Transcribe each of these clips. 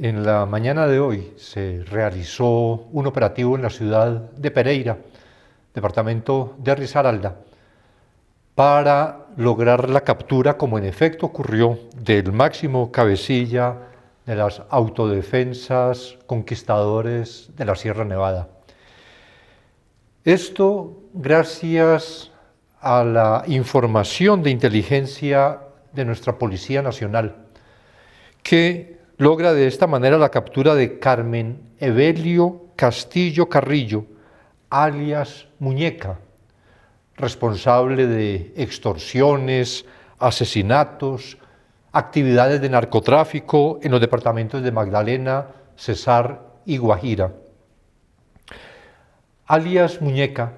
En la mañana de hoy se realizó un operativo en la ciudad de Pereira, departamento de Risaralda, para lograr la captura, como en efecto ocurrió, del máximo cabecilla de las autodefensas conquistadores de la Sierra Nevada. Esto gracias a la información de inteligencia de nuestra Policía Nacional, que logra de esta manera la captura de Carmen Evelio Castillo Carrillo, alias Muñeca, responsable de extorsiones, asesinatos, actividades de narcotráfico en los departamentos de Magdalena, Cesar y Guajira. Alias Muñeca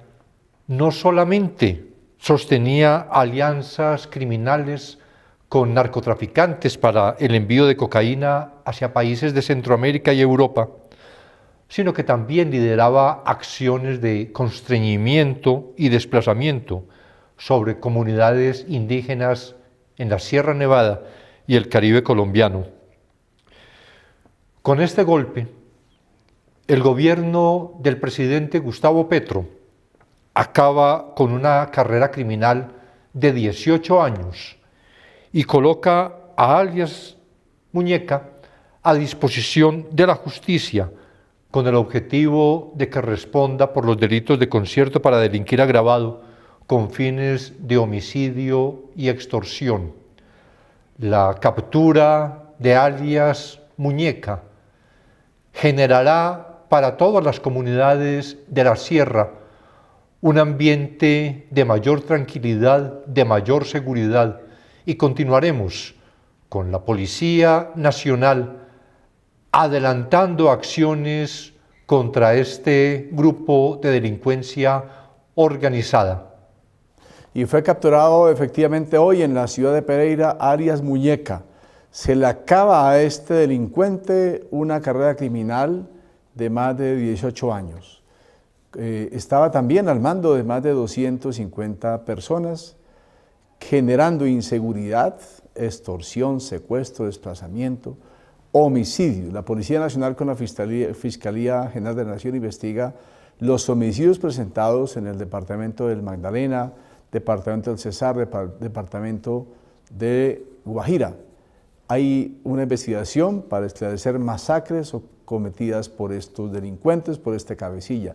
no solamente sostenía alianzas criminales con narcotraficantes para el envío de cocaína hacia países de Centroamérica y Europa, sino que también lideraba acciones de constreñimiento y desplazamiento sobre comunidades indígenas en la Sierra Nevada y el Caribe colombiano. Con este golpe, el gobierno del presidente Gustavo Petro acaba con una carrera criminal de 18 años y coloca a alias Muñeca a disposición de la justicia con el objetivo de que responda por los delitos de concierto para delinquir agravado con fines de homicidio y extorsión. La captura de alias Muñeca generará para todas las comunidades de la sierra un ambiente de mayor tranquilidad, de mayor seguridad, y continuaremos con la Policía Nacional adelantando acciones contra este grupo de delincuencia organizada. Y fue capturado efectivamente hoy en la ciudad de Pereira, Arias Muñeca. Se le acaba a este delincuente una carrera criminal de más de 18 años. Eh, estaba también al mando de más de 250 personas generando inseguridad, extorsión, secuestro, desplazamiento, homicidio. La Policía Nacional con la Fiscalía, General de la Nación investiga los homicidios presentados en el Departamento del Magdalena, Departamento del Cesar, Departamento de Guajira. Hay una investigación para esclarecer masacres cometidas por estos delincuentes, por este cabecilla.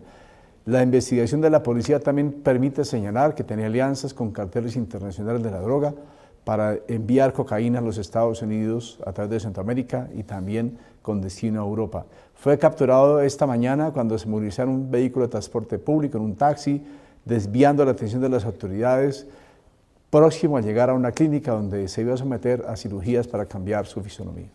La investigación de la policía también permite señalar que tenía alianzas con carteles internacionales de la droga para enviar cocaína a los Estados Unidos a través de Centroamérica y también con destino a Europa. Fue capturado esta mañana cuando se movilizó un vehículo de transporte público, en un taxi, desviando la atención de las autoridades, próximo a llegar a una clínica donde se iba a someter a cirugías para cambiar su fisonomía.